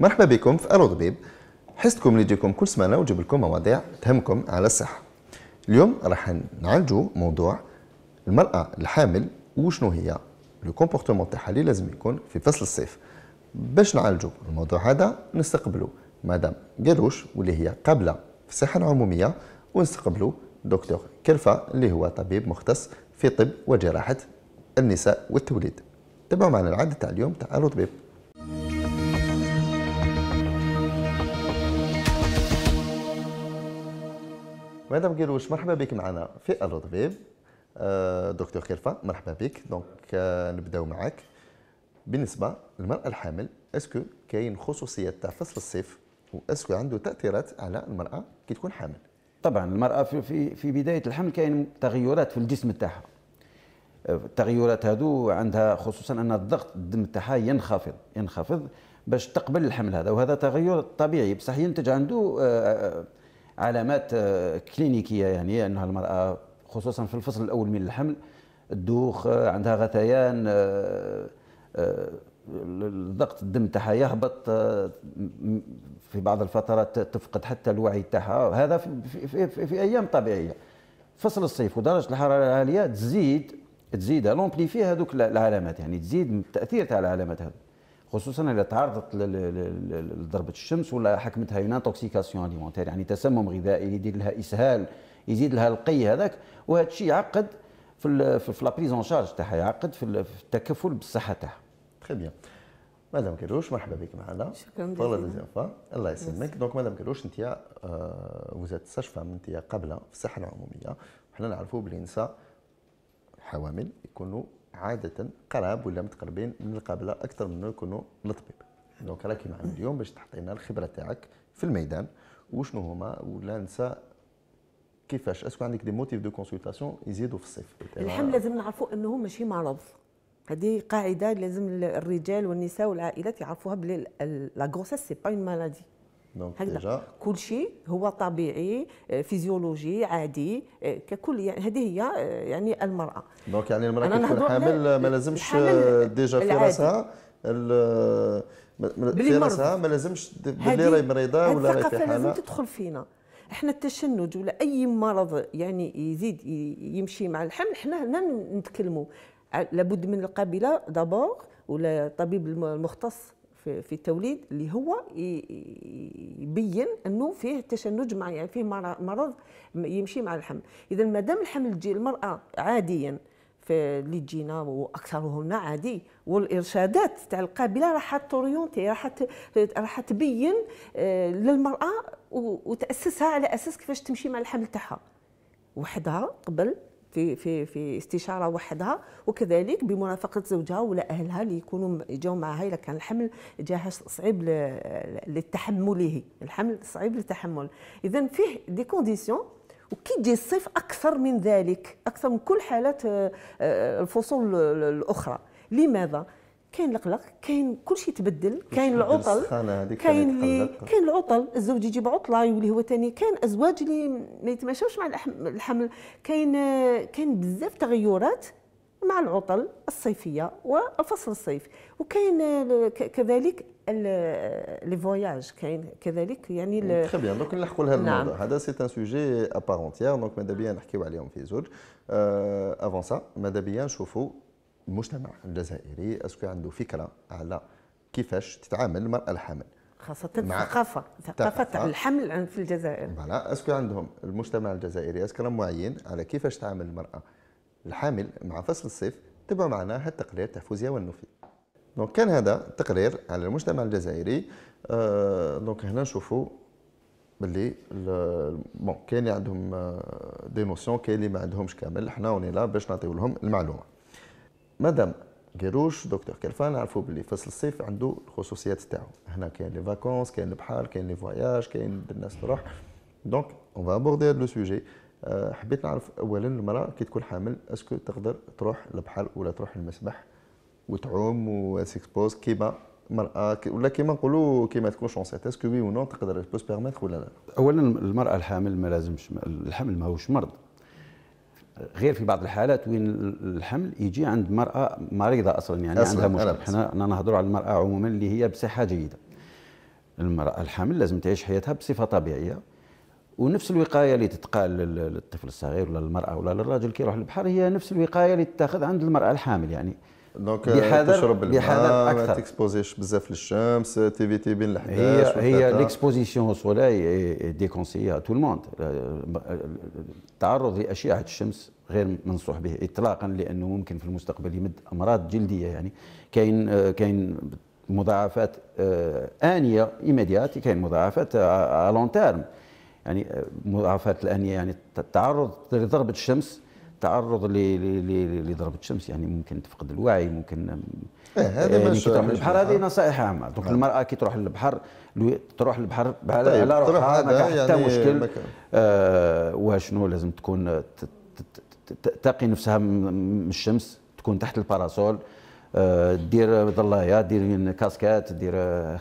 مرحبا بكم في الو طبيب حستكم اللي يجيكم كل سمانه ونجيب لكم مواضيع تهمكم على الصحه اليوم راح نعالجو موضوع المراه الحامل وشنو هي لو كومبورتمون تاعها اللي لازم يكون في فصل الصيف باش نعالجو الموضوع هذا نستقبلو مدام قالوش واللي هي قابله في الصحه العموميه ونستقبلوا دكتور كرفة اللي هو طبيب مختص في طب وجراحه النساء والتوليد تابعوا معنا العدد تاع اليوم تاع الو طبيب مدام كيروش مرحبا بك معنا في الرضبيب آه، دكتور خيرفة مرحبا بك دونك آه، نبداو معك بالنسبة للمرأة الحامل اسكو كاين خصوصية تاع فصل الصيف واسكو عنده تأثيرات على المرأة كي تكون حامل طبعا المرأة في في, في بداية الحمل كاين تغيرات في الجسم تاعها آه، التغيرات هذو عندها خصوصا ان الضغط الدم تاعها ينخفض ينخفض باش تقبل الحمل هذا وهذا تغير طبيعي بصح ينتج عنده علامات آه، كلينيكيه يعني انها المراه خصوصا في الفصل الاول من الحمل تدوخ آه، عندها غثيان آه، الضغط الدم تاعها يهبط في بعض الفترات تفقد حتى الوعي تاعها هذا في, في, في, في ايام طبيعيه فصل الصيف ودرجه الحراره العاليه تزيد تزيد لونبليفي هذوك العلامات يعني تزيد التاثير تاع العلامات هذوك خصوصا اذا تعرضت لضربه الشمس ولا حكمتها اون انتوكسيكاسيون اليمونتير يعني تسمم غذائي يدير لها اسهال يزيد لها القي هذاك وهذا الشيء يعقد في في لا بريزون شارج تاعها يعقد في التكفل بالصحه تاعها. تخي بيان. مدام كلوش مرحبا بك معنا شكرا جزيلا الله يسلمك دونك مدام كلوش انت وزاره السشفى انت قبله في الصحه العموميه حنا نعرفوا باللي النساء حوامل يكونوا عاده قراب ولا متقربين من القابله اكثر من يكونوا للطبيب دونك يعني راكي معنا اليوم باش تعطينا الخبره تاعك في الميدان وشنو هما ولا ننسى كيفاش اسكو عندك دي موتيف دو كونسلتاسيون يزيدوا في الصيف الحمل لازم نعرفوا انه ماشي مرض هذه قاعده لازم الرجال والنساء والعائلات يعرفوها بلي لا غروسيس سي با اون مالادي هكذا كل شيء هو طبيعي آه، فيزيولوجي عادي آه، ككل يعني هذه هي آه، يعني المراه دونك يعني المراه كتكون حامل ما لازمش ديجا في راسها في راسها ما لازمش باللي راهي مريضه ولا راهي في حاله لازم تدخل فينا احنا التشنج ولا اي مرض يعني يزيد يمشي مع الحمل احنا هنا نتكلموا لابد من القابله دابور ولا الطبيب المختص في في التوليد اللي هو يبين انه فيه تشنج مع يعني فيه مرض يمشي مع الحمل اذا ما دام الحمل تجي المراه عاديا اللي تجينا واكثرهن عادي والارشادات تاع القابله راح توريونتي راح راح تبين آه، للمراه وتاسسها على اساس كيفاش تمشي مع الحمل تاعها وحدها قبل في في في استشاره وحدها وكذلك بمرافقه زوجها ولا اهلها اللي يكونوا يجوا معها اذا كان الحمل جاها صعيب لتحمله الحمل صعيب للتحمل اذا فيه دي كونديسيون وكي تجي الصيف اكثر من ذلك اكثر من كل حالات آه، آه، الفصول الاخرى لماذا كاين القلق كاين كلشي تبدل كاين العطل كاين اللي كاين العطل الزوج يجيب عطله يولي هو ثاني كاين ازواج اللي ما يتماشاوش مع الحمل كاين كاين بزاف تغيرات مع العطل الصيفيه والفصل الصيف وكاين كذلك لي فواياج كاين كذلك يعني تخي بيان دونك نلحقوا لهذا نعم. الموضوع هذا سي ان سوجي ابارونتيير دونك ماذا بيا نحكيو عليهم في زوج افون euh، سا ماذا بيا نشوفوا المجتمع الجزائري اسكو عنده فكره على كيفاش تتعامل المراه الحامل خاصة الثقافة ثقافة الحمل في الجزائر فوالا اسكو عندهم المجتمع الجزائري اسكو راهم واعيين على كيفاش تعامل المرأة الحامل مع فصل الصيف تبع معنا هذا التقرير تاع فوزيا والنوفي دونك كان هذا تقرير على المجتمع الجزائري آه دونك هنا نشوفوا باللي بون كاين اللي عندهم آه، دي نوسيون كاين اللي ما عندهمش كامل حنا وني لا باش نعطيو لهم المعلومه مادام قاروش دكتور كلفان عرفوا باللي فصل الصيف عنده الخصوصيات تاعو هنا كاين لي فاكونس كاين البحر كاين لي فواياج كاين الناس تروح دونك اون فا ابوردي لو سوجي حبيت نعرف اولا المراه كي تكون حامل اسكو تقدر تروح للبحر ولا تروح للمسبح وتعوم وسيكسبوز كيما مرأة ولا كيما نقولوا كيما تكون شونسيت اسكو وي ونو تقدر بوس بيرميتر ولا لا اولا المراه الحامل ما لازمش الحمل ماهوش مرض غير في بعض الحالات وين الحمل يجي عند مرأة مريضة أصلا يعني أصلاً عندها مشكل حنا نهضروا على المرأة عموما اللي هي بصحة جيدة المرأة الحامل لازم تعيش حياتها بصفة طبيعية ونفس الوقايه اللي تتقال للطفل الصغير ولا للمراه ولا للراجل كي يروح للبحر هي نفس الوقايه اللي تتاخذ عند المراه الحامل يعني دونك euh, تشرب الماء بحالات اكثر ما تكسبوزيش بزاف للشمس تيفيتي بين الحداش هي هي ليكسبوزيسيون سولاي ديكونسيي تو الموند التعرض لاشعه الشمس غير منصوح به اطلاقا لانه ممكن في المستقبل يمد امراض جلديه يعني كاين آه، كاين مضاعفات آه، انيه ايميديات كاين مضاعفات ا لون تيرم يعني آه، مضاعفات الانيه يعني التعرض لضربه الشمس التعرض لضربه الشمس يعني ممكن تفقد الوعي ممكن إيه، هذا يعني مش البحر هذه نصائح عامه دونك آه. المراه كي تروح للبحر تروح للبحر طيب، على طيب روحها ما حتى يعني مشكل آه وشنو لازم تكون تقي نفسها من الشمس تكون تحت الباراسول آه دير ظلايا دير كاسكات دير آه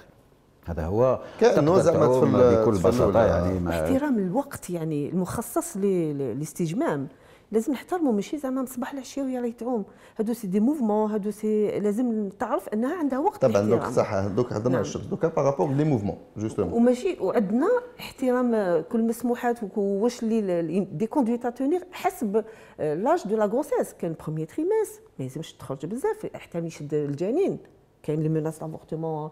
هذا هو كانه زعما بكل بساطه يعني احترام الوقت يعني المخصص للاستجمام لازم نحترمو ماشي زعما من الصباح للعشيه وهي راهي تعوم هادو سي دي موفمون هادو سي لازم تعرف انها عندها وقت طبعا دوك صح دوك هضرنا على نعم. الشط دوك بارابور لي موفمون جوستومون وماشي وعندنا احترام آه، كل المسموحات واش اللي دي كوندويت اتونير حسب لاج دو لا غروسيس كان بروميي تريميس ما يلزمش تخرج بزاف حتى يشد الجنين كاين لي مناس دافورتمون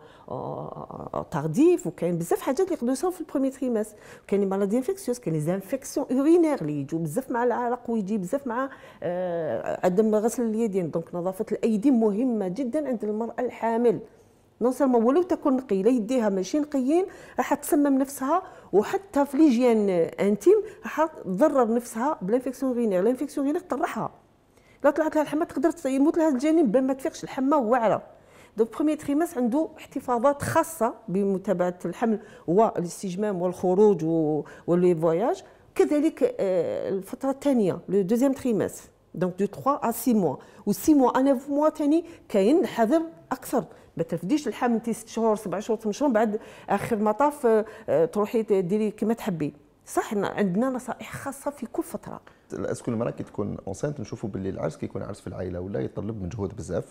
تارديف وكاين بزاف حاجات اللي يقدروا يصيروا في البرومي تريماس كاين لي مالادي انفيكسيوس كاين لي زانفيكسيون اورينير اللي يجوا بزاف مع العرق ويجي بزاف مع عدم غسل اليدين دونك نظافه الايدي مهمه جدا عند المراه الحامل نو سيرمون ولو تكون نقيه يديها ماشي نقيين راح تسمم نفسها وحتى في ليجيان انتيم راح تضرر نفسها بلانفيكسيون غينير لانفيكسيون غينير تطرحها لا طلعت لها الحمى تقدر يموت لها الجنين بان ما تفيقش الحمى واعره دو بروميي تريماس عنده احتفاظات خاصه بمتابعه الحمل والاستجمام والخروج ولي فواياج كذلك آه، الفتره الثانيه لو دوزيام تريماس دونك دو 3 ا 6 موا و 6 موا انا في موا ثاني كاين الحذر اكثر ما ترفديش الحمل تي 6 شهور 7 شهور 8 شهور بعد اخر مطاف آه، آه، تروحي ديري كما تحبي صح عندنا نصائح خاصه في كل فتره اسكو المراه كي تكون اونسانت نشوفوا باللي العرس كيكون عرس في العائله ولا يطلب مجهود بزاف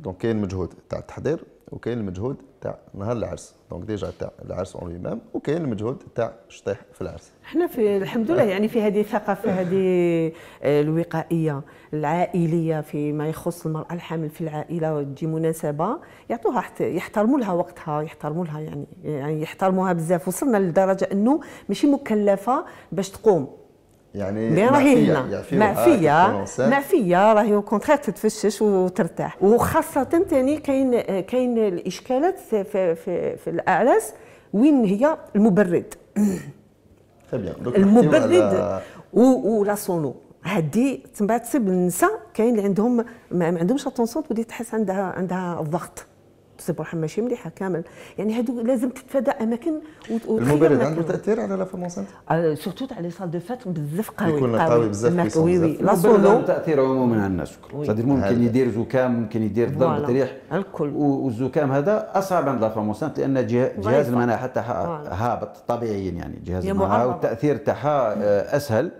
دونك كاين المجهود تاع التحضير وكاين المجهود تاع نهار العرس دونك ديجا تاع العرس اون ميم وكاين المجهود تاع الشطيح في العرس حنا في الحمد لله يعني في هذه الثقافه هذه آه، الوقائيه العائليه فيما يخص المراه الحامل في العائله وتجي مناسبه يعطوها يحترموا لها وقتها يحترموا لها يعني يعني يحترموها بزاف وصلنا لدرجه انه ماشي مكلفه باش تقوم يعني, يعني راهي هنا معفيه معفيه راهي او كونترير تتفشش وترتاح وخاصه ثاني كاين كاين الاشكالات في, في, في الاعراس وين هي المبرد المبرد و ولا سونو هادي بعد تصيب النساء كاين اللي عندهم ما عندهمش اتونسون تولي تحس عندها عندها الضغط تصيب روحها ماشي مليحه كامل يعني هادو لازم تتفادى اماكن المبرد عنده تاثير على لا فورماسيون سورتو آه، تاع لي سال دو فات بزاف قوي يكون قوي بزاف وي وي لا سولو تاثير عموما على الناس الكل ممكن يدير زكام ممكن يدير ضرب تريح الكل والزكام هذا اصعب عند لا فورماسيون لان جهاز المناعه حتى هابط طبيعيا يعني جهاز المناعه والتاثير تاعها آه، اسهل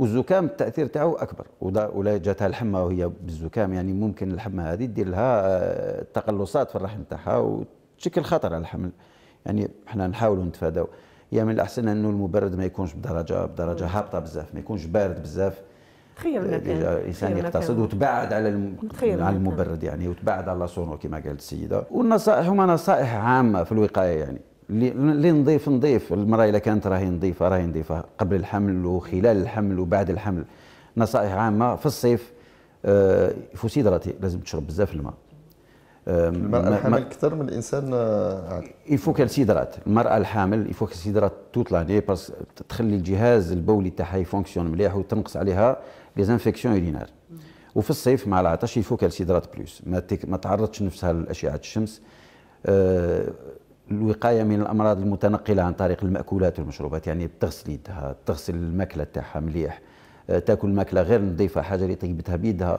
والزكام التاثير تاعو اكبر وده ولا جاتها الحمى وهي بالزكام يعني ممكن الحمى هذه دير لها آه، تقلصات في الرحم تاعها وتشكل خطر على الحمل يعني احنا نحاولوا نتفاداو يا يعني من الاحسن انه المبرد ما يكونش بدرجه بدرجه هابطه بزاف ما يكونش بارد بزاف تخيل الانسان آه، يقتصد وتبعد على الم... على المبرد يعني وتبعد على لاسونو كما قالت السيده والنصائح هما نصائح عامه في الوقايه يعني اللي نضيف نضيف المراه اذا كانت راهي نظيفه راهي نظيفه قبل الحمل وخلال الحمل وبعد الحمل نصائح عامه في الصيف آه سيدراتي لازم تشرب بزاف الماء المرأة الحامل أكثر من الإنسان آه، عادي يفوك السيدرات المرأة الحامل يفوك السيدرات توت لاني باس تخلي الجهاز البولي تاعها يفونكسيون مليح وتنقص عليها ليزانفيكسيون يورينار وفي الصيف مع العطش يفوك السيدرات بلوس ما, ما تعرضش نفسها لأشعة الشمس آه الوقايه من الامراض المتنقله عن طريق الماكولات والمشروبات يعني تغسل يدها تغسل الماكله تاعها مليح آه، تاكل ماكله غير نظيفه حاجه اللي طيبتها بيدها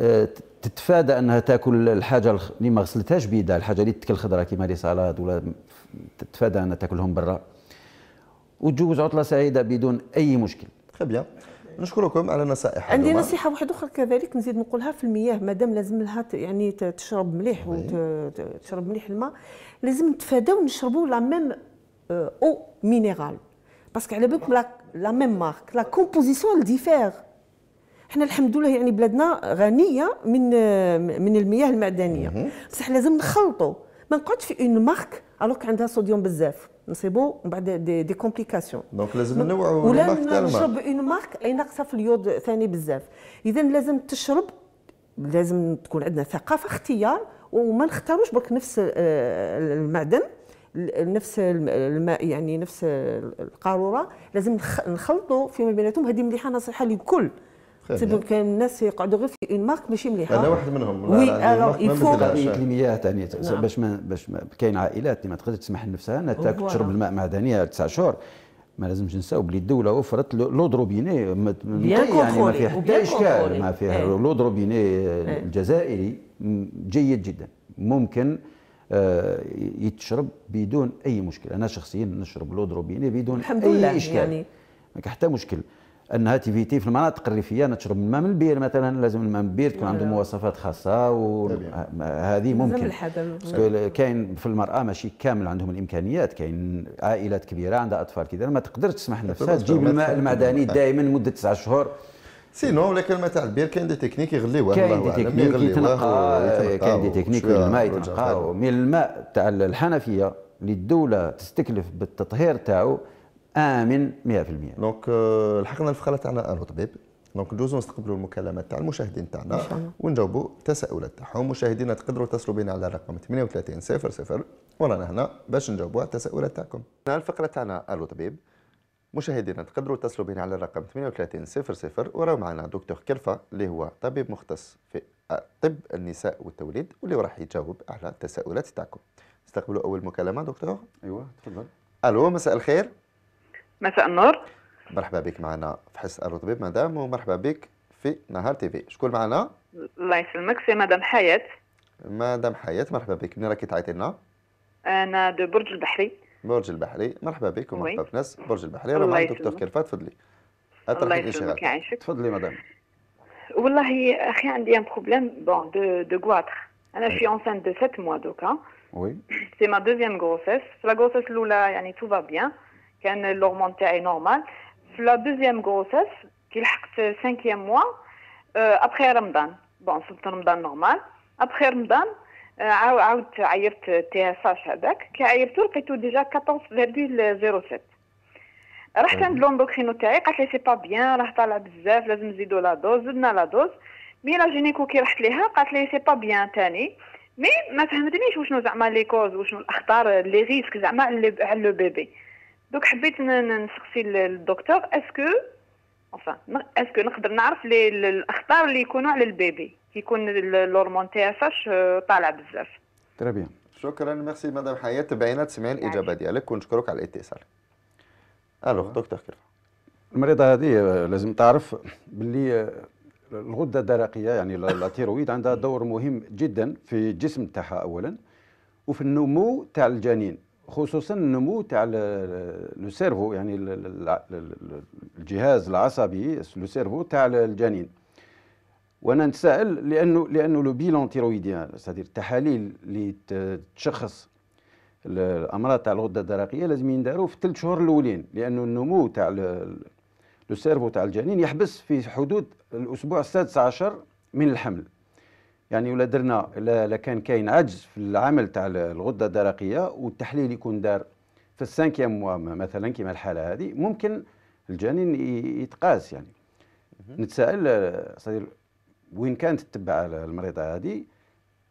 آه، تتفادى انها تاكل الحاجه اللي ما غسلتهاش بيدها الحاجه اللي تاكل خضره كيما لي سالاد ولا تتفادى انها تاكلهم برا وتجوز عطله سعيده بدون اي مشكل. très bien. نشكركم على نصائح عندي نصيحه واحده اخرى كذلك نزيد نقولها في المياه مادام لازم لها يعني تشرب مليح وتشرب مليح الماء لازم نتفاداو نشربوا لا ميم او مينيرال باسكو على بالكم لا ميم مارك لا كومبوزيسيون ديفير حنا الحمد لله يعني بلادنا غنيه من آه، من المياه المعدنيه بصح لازم نخلطوا ما نقعدش في اون مارك الوغ عندها صوديوم بزاف نصيبو من بعد دي, دي كومبليكاسيون دونك لازم نوعوا ولا نشرب اون مارك اي ناقصه في اليود ثاني بزاف اذا لازم تشرب لازم تكون عندنا ثقافه اختيار وما نختاروش برك نفس آه، المعدن نفس الماء يعني نفس القاروره لازم نخلطوا فيما بيناتهم هذه مليحه نصيحه للكل تسبب كان الناس يقعدوا غير في اون مارك ماشي مليحه انا واحد منهم وي الوغ الاقليميات يعني نعم. باش ما باش كاين عائلات اللي ما تقدرش تسمح لنفسها انها تاكل oh, تشرب الماء مع تسع شهور ما لازمش نساو بلي الدوله وفرت لو دروبيني طيب يعني ما فيها حتى اشكال ما فيها eh. لو دروبيني eh. الجزائري جيد جدا ممكن آه، يتشرب بدون اي مشكل انا شخصيا نشرب لو دروبيني بدون الحمد اي لله اشكال يعني حتى مشكل انها تيفيتي في المناطق الريفيه نشرب الماء من البير مثلا لازم الماء من البير تكون عنده نعم. مواصفات خاصه وهذه ممكن كاين في المراه ماشي كامل عندهم الامكانيات كاين عائلات كبيره عندها اطفال كذا ما تقدرش تسمح لنفسها تجيب الماء المعدني دائما مده تسعة شهور سينو ولكن الماء تاع البير كاين دي تكنيك يغليوه كاين دي تكنيك يتنقى كاين دي تكنيك من الماء يتنقى من الماء تاع الحنفيه اللي الدوله تستكلف بالتطهير تاعو امن 100% دونك لحقنا الفقره تاعنا الو طبيب دونك ندوزو نستقبلوا المكالمات تاع المشاهدين تاعنا ونجاوبوا التساؤلات تاعهم مشاهدينا تقدروا تتصلوا بنا على رقم 38 00 ورانا هنا باش نجاوبوا على التساؤلات تاعكم الفقره تاعنا الو طبيب مشاهدينا تقدروا تتصلوا بنا على الرقم 38 00 وراه معنا دكتور كرفة اللي هو طبيب مختص في آه، طب النساء والتوليد واللي راح يجاوب على التساؤلات تاعكم استقبلوا اول مكالمه دكتور ايوه تفضل الو مساء الخير مساء النور مرحبا بك معنا في حس الرطبيب مدام ومرحبا بك في نهار تي في شكون معنا الله يسلمك سي مدام حياة مدام حياة مرحبا بك من راكي تعيطي لنا انا دو برج البحري برج البحري مرحبا بك ومرحبا بناس برج البحري راه معنا دكتور كرفات تفضلي اطرحي يعيشك تفضلي مدام والله اخي عندي ان بروبليم بون دو دو غواتر انا شي اونسان دو 7 موا دوكا وي سي ما دوزيام غروسيس لا غروسيس الاولى يعني تو فا بيان كان اللورمون تاعي نورمال في لا دوزيام غروسيس كي لحقت سانكيام موا ابخي رمضان بون صبت رمضان نورمال ابخي رمضان آه، عاودت عيرت تي اس اش هذاك كي عيرتو لقيتو ديجا 14.07 رحت عند لوندوكرينو تاعي قالت لي سي با بيان راه طالع بزاف لازم نزيدو لا دوز زدنا لا دوز مي لا جينيكو كي رحت ليها قالت لي سي با بيان تاني مي ما فهمتنيش وشنو زعما لي كوز وشنو الاخطار لي ريسك زعما على لو بيبي دوك حبيت نسقسي للدكتور اسكو انفان اسكو نقدر نعرف لي الاخطار اللي يكونوا على البيبي كيكون الهرمون تي اف اش آه، طالع بزاف تري شكرا ميرسي مدام حياه تبعينا تسمعين الاجابه يعني. ديالك ونشكرك على الاتصال الو دكتور كيف المريضه هذه آه، لازم تعرف باللي آه، الغده الدرقيه يعني التيرويد عندها دور مهم جدا في الجسم تاعها اولا وفي النمو تاع الجنين خصوصا النمو تاع لو سيرفو يعني الجهاز العصبي لو سيرفو تاع الجنين وانا نتساءل لانه لانه لو بيلون تيرويديان سادير التحاليل اللي تشخص الامراض تاع الغده الدرقيه لازم يندارو في الثلاث شهور الاولين لانه النمو تاع لو سيرفو تاع الجنين يحبس في حدود الاسبوع السادس عشر من الحمل يعني ولا درنا الا كان كاين عجز في العمل تاع الغده الدرقيه والتحليل يكون دار في السانكيام موا مثلا كما الحاله هذه ممكن الجنين يتقاس يعني نتساءل آه، وين كانت تتبع المريضه هذه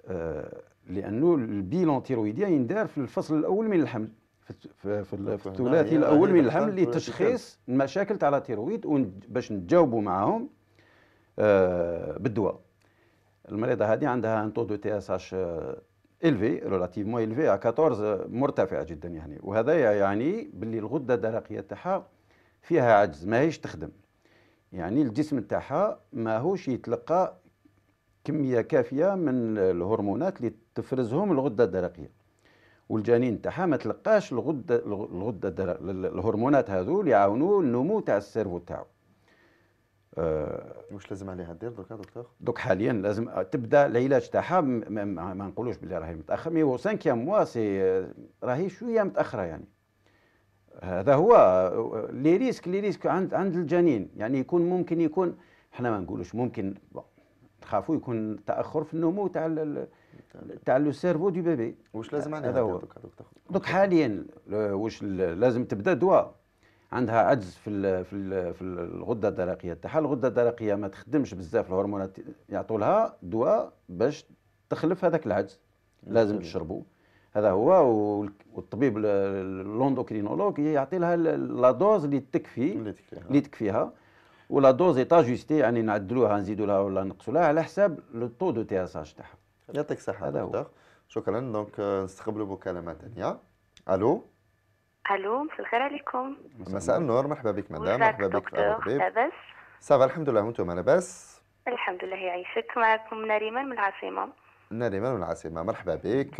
آه، لانه البيلون تيرويديا يندار في الفصل الاول من الحمل في, في, الثلاثي الاول من الحمل لتشخيص المشاكل تاع التيرويد باش نتجاوبوا معاهم آه، بالدواء المريضه هذه عندها ان تو دو تي اس اش الفي ريلاتيفمون الفي 14 مرتفع جدا يعني وهذا يعني باللي الغده الدرقيه تاعها فيها عجز ماهيش تخدم يعني الجسم تاعها ماهوش يتلقى كميه كافيه من الهرمونات اللي تفرزهم الغده الدرقيه والجنين تاعها ما تلقاش الغده الغده الهرمونات هذو اللي يعاونوا النمو تاع السيرفو تاعو واش آه، لازم عليها دير دوكا دكتور دوك حاليا لازم آه، تبدا العلاج تاعها ما نقولوش بلي راهي متاخر مي هو سانكيام موا سي آه، راهي شويه متاخره يعني هذا هو لي ريسك لي ريسك عند عند الجنين يعني يكون ممكن يكون احنا ما نقولوش ممكن نخافوا يكون تاخر في النمو تاع تاع لو سيرفو دو بيبي واش لازم عليها هذا هو دوك حاليا واش لازم تبدا دواء عندها عجز في في في الغده الدرقيه تاعها الغده الدرقيه ما تخدمش بزاف الهرمونات يعطوا لها دواء باش تخلف هذاك العجز لازم تشربوا هذا هو والطبيب لوندوكرينولوج يعطي لها لا دوز اللي تكفي اللي تكفيها ولا دوز ايتا جوستي يعني نعدلوها نزيدوا لها ولا نقصوا لها على حساب لو تو دو تي اس اش تاعها يعطيك الصحه هذا هو شكرا دونك نستقبلوا مكالمه ثانيه الو الو مساء الخير عليكم مساء النور مرحبا بك مدام مرحبا بك لاباس صافا الحمد لله وانتم لاباس الحمد لله يعيشك معكم نريمان من العاصمه نريمان من العاصمه مرحبا بك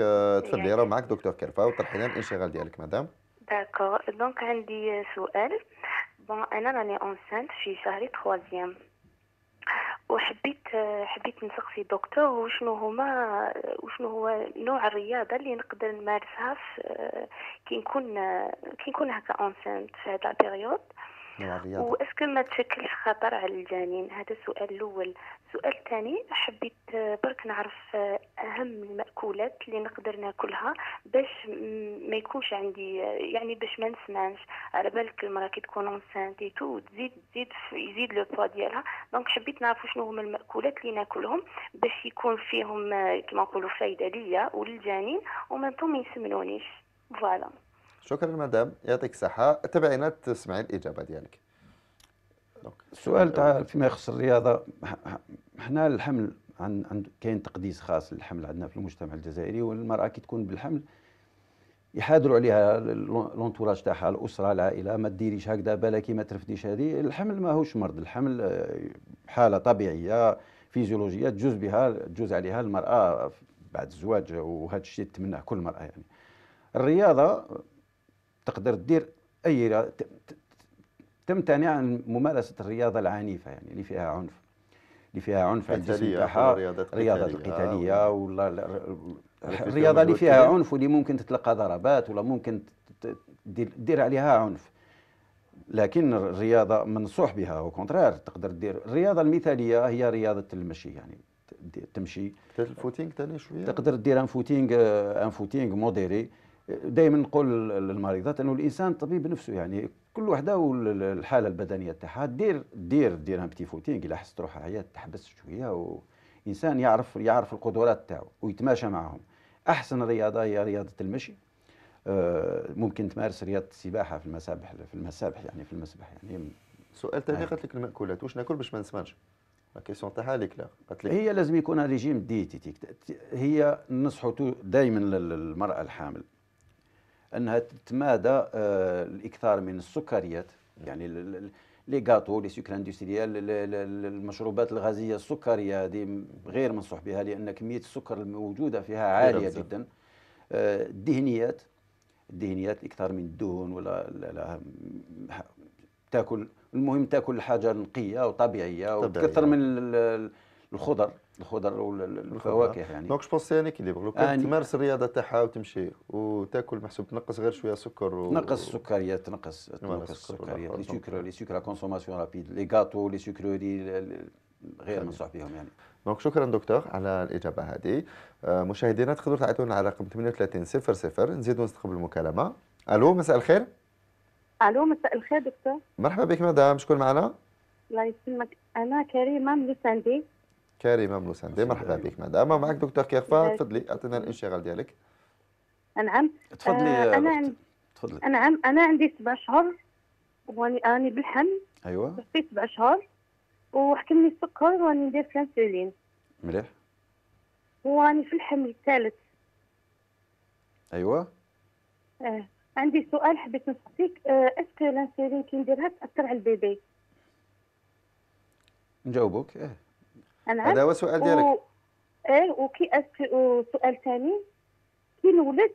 تفضلي راه معك دكتور كرفا وطرحي لنا الانشغال ديالك مدام داكوغ دونك عندي سؤال بون انا راني اونسانت في شهري 3 وحبيت حبيت نسقسي دكتور وشنو هما وشنو هو نوع الرياضه اللي نقدر نمارسها كي نكون كي نكون هكا اونسنت في هاد لابيريود واسكو ما تشكلش خطر على الجنين هذا السؤال الاول السؤال الثاني حبيت برك نعرف اهم الماكولات اللي نقدر ناكلها باش ما يكونش عندي يعني باش ما نسمنش على بالك المراه كي تكون انسانتي تو تزيد تزيد يزيد لو بوا ديالها دونك حبيت نعرف شنو هما الماكولات اللي ناكلهم باش يكون فيهم كما نقولوا فايده ليا وللجنين وما ما يسمنونيش فوالا شكرا مدام يعطيك الصحه تابعينا تسمعي الاجابه ديالك السؤال أه. تاع فيما يخص الرياضه حنا الحمل عند كاين تقديس خاص للحمل عندنا في المجتمع الجزائري والمراه كي تكون بالحمل يحادروا عليها لونتوراج تاعها الاسره العائله ما ديريش هكذا بالك ما ترفديش هذه الحمل ماهوش مرض الحمل آه، حاله طبيعيه فيزيولوجيه تجوز بها تجوز عليها المراه بعد الزواج وهذا الشيء تتمناه كل مراه يعني الرياضه تقدر دير اي تمتنع عن ممارسه الرياضه العنيفه يعني اللي فيها عنف اللي فيها عنف على الجسم تاعها الرياضه القتاليه آه، ولا الرياضه اللي فيها عنف واللي ممكن تتلقى ضربات ولا ممكن تدير عليها عنف لكن الرياضه منصوح بها او كونترير تقدر دير الرياضه المثاليه هي رياضه المشي يعني تمشي الفوتينغ ثاني شويه تقدر دير ان فوتينغ ان فوتينغ موديري دائما نقول للمريضات انه الانسان طبيب نفسه يعني كل وحده والحاله البدنيه تاعها دير دير دير ان بتي فوتينغ الا حست روحها هي تحبس شويه وانسان يعرف يعرف القدرات تاعو ويتماشى معهم احسن رياضه هي رياضه المشي آه، ممكن تمارس رياضه السباحه في المسابح في المسابح يعني في المسبح يعني سؤال ثاني قالت لك الماكولات واش ناكل باش ما نسمنش كيسيون تاعها لي كلير قالت لك هي لازم يكون ريجيم ديتيتيك هي نصحوا دائما للمراه الحامل انها تتمادى آه، الاكثار من السكريات يعني لي غاتو لي سكر اندستريال المشروبات الغازيه السكريه هذه غير منصح بها لان كميه السكر الموجوده فيها عاليه جدا آه، الدهنيات الدهنيات اكثر من الدهون ولا لا لا تاكل المهم تاكل حاجه نقيه وطبيعيه وتكثر من الخضر الخضر والفواكه يعني دونك جو بونس سي ان اكيليبر لو كان آه، تمارس الرياضه تاعها وتمشي وتاكل محسوب تنقص غير شويه سكر و... تنقص السكريات تنقص إيه، تنقص السكريات لي سكر لي سكر لا كونسوماسيون رابيد لي غاتو لي سكروري غير منصوح بهم يعني دونك شكرا دكتور على الاجابه هذه آه، مشاهدينا تقدروا تعيطونا على رقم 38 00 نزيدوا نستقبل المكالمه الو مساء الخير الو مساء الخير دكتور مرحبا بك مدام شكون معنا الله يسلمك انا كريمه من ساندي كريمه بلوسندي مرحبا بك مدام معك دكتور كيرفا تفضلي اعطينا الانشغال ديالك نعم تفضلي آه انا عندي تفضلي نعم انا عندي سبع شهور واني اني بالحمل ايوا في سبع شهور وحكمني السكر واني ندير فلانسولين مليح واني في الحمل الثالث ايوا اه عندي سؤال حبيت نسقسيك آه اسكو الانسولين كي نديرها تاثر على البيبي نجاوبك اه نعم هذا هو السؤال ديالك و... ايه وكي سؤال ثاني كي نولد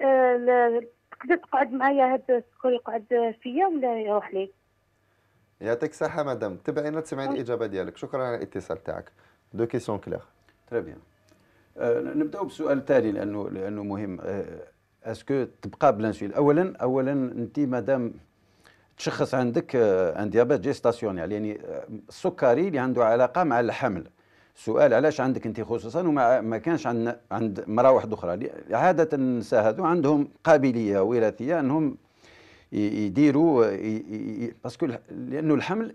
آه، تقدر تقعد معايا هاد السكر يقعد فيا ولا يروح لي يعطيك الصحة مدام تبعينا تسمعي الإجابة ديالك شكرا على الاتصال تاعك دو كيسيون كليغ تري بيان نبداو بالسؤال الثاني لانه لانه مهم اسكو euh, تبقى بلانسول اولا اولا انت مدام تشخص عندك ان آه، ديابات جيستاسيونيل يعني آه، السكري اللي عنده علاقه مع الحمل سؤال علاش عندك انت خصوصا وما ما كانش عند عند مراه واحده اخرى عاده النساء هذو عندهم قابليه وراثيه انهم يديروا آه، باسكو لانه الحمل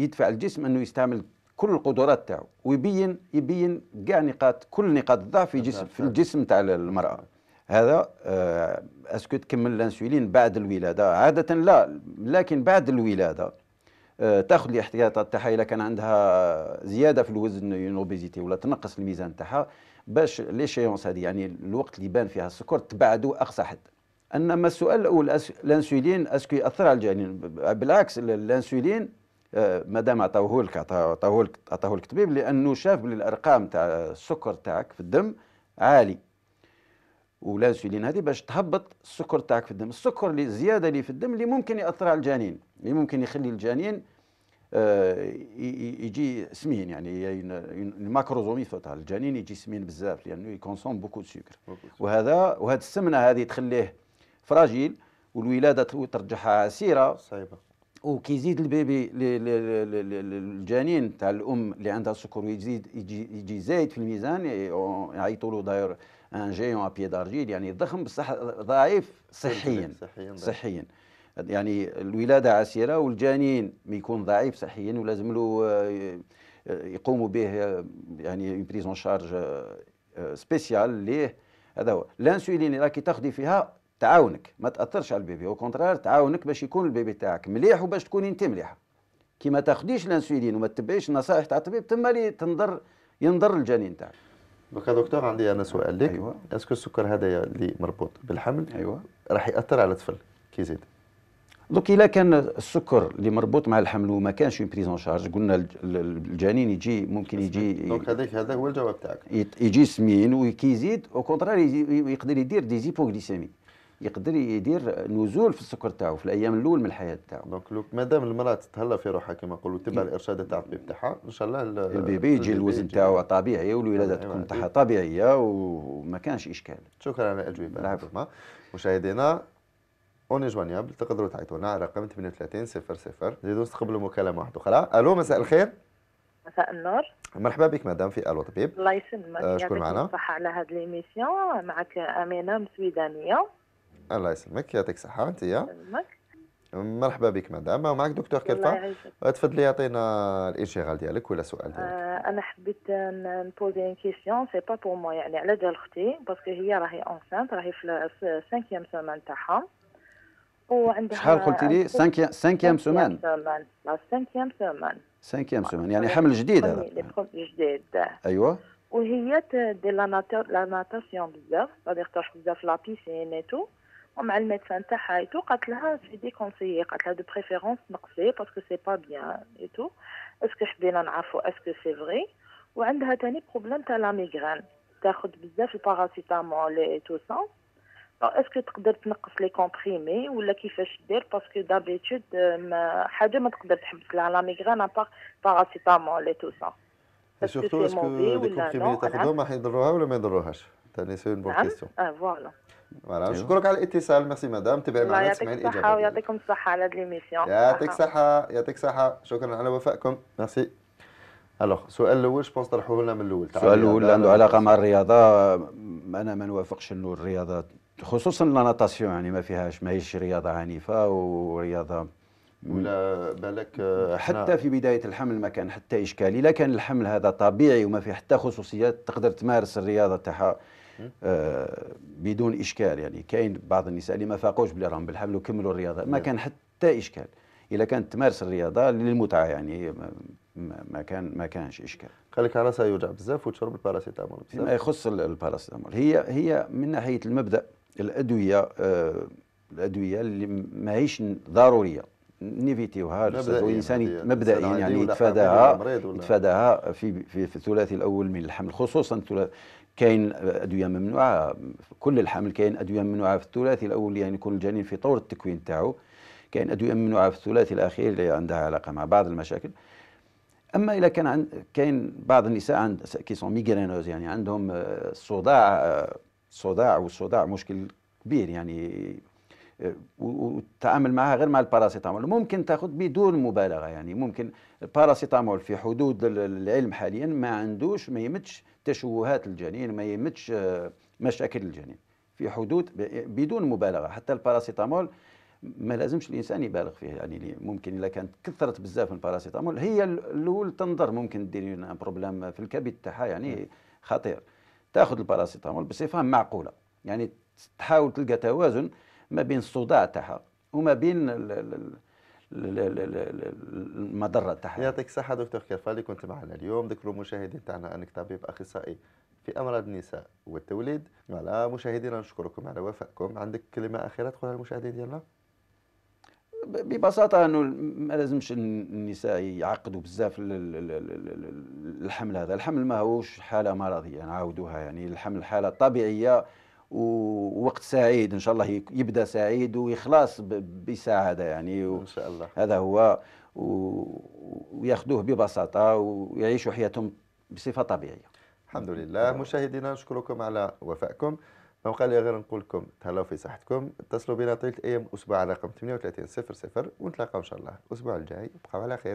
يدفع الجسم انه يستعمل كل القدرات تاعو ويبين يبين كاع نقاط كل نقاط الضعف في جسم في الجسم تاع المراه هذا آه، اسكو تكمل الانسولين بعد الولاده عاده لا لكن بعد الولاده آه، تاخذ الاحتياطات تاعها اذا كان عندها زياده في الوزن يونوبيزيتي ولا تنقص الميزان تاعها باش ليشيونس هذه يعني الوقت اللي يبان فيها السكر تبعدوا اقصى حد انما السؤال الاول الانسولين اسكو ياثر على الجنين يعني بالعكس الانسولين آه، ما دام عطاوه لك عطاوه لك عطاوه لك الطبيب لانه شاف بالارقام تاع السكر تاعك في الدم عالي والانسولين هذه باش تهبط السكر تاعك في الدم السكر اللي زياده اللي في الدم اللي ممكن ياثر على الجنين اللي ممكن يخلي الجنين آه، يجي سمين يعني الماكروزومي تاع الجنين يجي سمين بزاف لانه يكونسوم بوكو سكر وهذا وهذه السمنه هذه تخليه فراجيل والولاده ترجعها عسيره صعيبه وكيزيد البيبي الجنين تاع الام اللي عندها السكر ويزيد يجي, يجي زايد في الميزان يعيطوا له داير ان جيون ابي دارجيل يعني ضخم بصح ضعيف صحيا صحيا, صحياً. يعني الولاده عسيره والجنين يكون ضعيف صحيا ولازم له آه، يقوموا به آه، يعني اون بريزون شارج سبيسيال ليه هذا هو الانسولين راكي تاخذي فيها تعاونك ما تاثرش على البيبي او كونترار تعاونك باش يكون البيبي تاعك مليح وباش تكوني انت مليحه كي ما تاخديش الانسولين وما تتبعيش النصائح تاع الطبيب تما اللي تنضر ينضر الجنين تاعك دوكا دكتور عندي انا سؤال لك أيوة. اسكو السكر هذايا اللي مربوط بالحمل ايوا راح ياثر على الطفل كي زيد دوك الا كان السكر اللي مربوط مع الحمل وما كانش اون بريزون شارج قلنا الجنين يجي ممكن يجي دونك هذاك هذا هو الجواب تاعك يجي سمين وكي يزيد او كونترار يقدر يدير دي زيبوغليسيمي يقدر يدير نزول في السكر تاعو في الايام الاول من الحياه تاعو دونك لو مادام المراه تتهلا في روحها كما نقولوا تبع إيه. الارشاد تاع الطبيب تاعها ان شاء الله البيبي يجي الوزن تاعو طبيعي والولاده أيوة، تكون أيوة. تاعها طبيعيه وما كانش اشكال شكرا على الاجوبه العفو مشاهدينا اوني جوانيابل تقدروا تعيطوا لنا على رقم 38 00 زيدوا نستقبلوا مكالمه واحده اخرى الو مساء الخير مساء النور مرحبا بك مدام في الو طبيب الله يسلمك شكون معنا؟ صح على هذه ليميسيون معك امينه مسويدانيه الله يسلمك يعطيك الصحة أنت يا مرحبا بك مدام ومعك دكتور كلفه تفضلي يعطينا الانشغال ديالك ولا سؤال ديالك آه انا حبيت نبوزي ان كيسيون سي با بور موا يعني على ديال اختي باسكو هي راهي اونسانت راهي في السانكيام سومان تاعها وعندها شحال قلتي لي سانكيام سانكيام سومان سانكيام سومان سانكيام سومان يعني حمل جديد هذا جديد ايوه وهي دير لا ناتاسيون بزاف صديق تروح بزاف لابيسين اي تو ومع الميدسان تاعها ايتو قالت لها سي دي كونسيي قالت لها دو بريفيرونس نقصي باسكو سي با بيان ايتو اسكو حبينا نعرفو اسكو سي فري وعندها تاني بروبليم تاع لا ميغران تاخذ بزاف الباراسيتامول اي تو سا اسكو تقدر تنقص لي كومبريمي ولا كيفاش دير باسكو euh, دابيتود حاجه ما تقدر تحبس لها لا ميغران ابار باراسيتامول اي تو سا سورتو اسكو لي كومبريمي تاخذهم راح يضروها ولا ما يضروهاش تاني سي اون بون كيستيون اه فوالا فوالا نشكرك على الاتصال ميرسي مدام تبعي معنا تسمعين الاجابه يعطيكم ويعطيكم الصحه على هاد ليميسيون يعطيك الصحه يعطيك الصحه شكرا على وفائكم ميرسي الوغ السؤال الاول جو بونس طرحوه لنا من الاول السؤال الاول عنده علاقه مع الرياضه انا ما نوافقش انه الرياضه خصوصا لا ناتاسيون يعني ما فيهاش ماهيش رياضه عنيفه ورياضه ولا بالك حتى في بدايه الحمل ما كان حتى اشكال الا كان الحمل هذا طبيعي وما فيه حتى خصوصيات تقدر تمارس الرياضه تاعها آه، بدون اشكال يعني كاين بعض النساء اللي ما فاقوش بلي راهم بالحمل وكملوا الرياضه ما نعم. كان حتى اشكال الا كانت تمارس الرياضه للمتعه يعني ما كان ما كانش اشكال قال لك راسها يوجع بزاف وتشرب الباراسيتامول بزاف ما يخص الباراسيتامول هي هي من ناحيه المبدا الادويه آه، الادويه اللي ماهيش ضروريه نيفيتيوها الانسان مبدئيا يعني يتفاداها يتفاداها في في, في الثلاثي الاول من الحمل خصوصا كاين ادويه ممنوعه كل الحمل كاين ادويه ممنوعه في الثلاثي الاول يعني يكون الجنين في طور التكوين تاعو كاين ادويه ممنوعه في الثلاثي الاخير اللي عندها علاقه مع بعض المشاكل اما اذا كان عند كاين بعض النساء عند كي سون ميغرينوز يعني عندهم آه، صداع آه، صداع والصداع مشكل كبير يعني آه، وتتعامل معها غير مع الباراسيتامول ممكن تاخذ بدون مبالغه يعني ممكن الباراسيتامول في حدود العلم حاليا ما عندوش ما يمدش تشوهات الجنين ما يمتش آه، مشاكل الجنين في حدود بدون مبالغه حتى الباراسيتامول ما لازمش الانسان يبالغ فيه يعني ممكن اذا كانت كثرت بزاف الباراسيتامول هي الاول تنظر ممكن دير بروبليم في الكبد تاعها يعني نعم. خطير تاخذ الباراسيتامول بصفه معقوله يعني تحاول تلقى توازن ما بين الصداع تاعها وما بين ال ال المضره تاعها يعطيك الصحه دكتور كرفالي كنت معنا اليوم ذكروا مشاهدين تاعنا انك طبيب اخصائي في امراض النساء والتوليد على مشاهدينا نشكركم على وفائكم عندك كلمه اخيره تقولها للمشاهدين ديالنا ببساطه انه ما لازمش النساء يعقدوا بزاف الحمل هذا الحمل ما هوش حاله مرضيه نعاودوها يعني الحمل حاله طبيعيه ووقت سعيد ان شاء الله يبدا سعيد ويخلص بسعاده يعني ان شاء الله هذا هو وياخذوه ببساطه ويعيشوا حياتهم بصفه طبيعيه الحمد لله مشاهدينا نشكركم على وفائكم ما بقى لي غير نقول لكم تهلاو في صحتكم اتصلوا بنا طيله ايام اسبوع على رقم 38 00 ونتلاقاو ان شاء الله الاسبوع الجاي بقاو على خير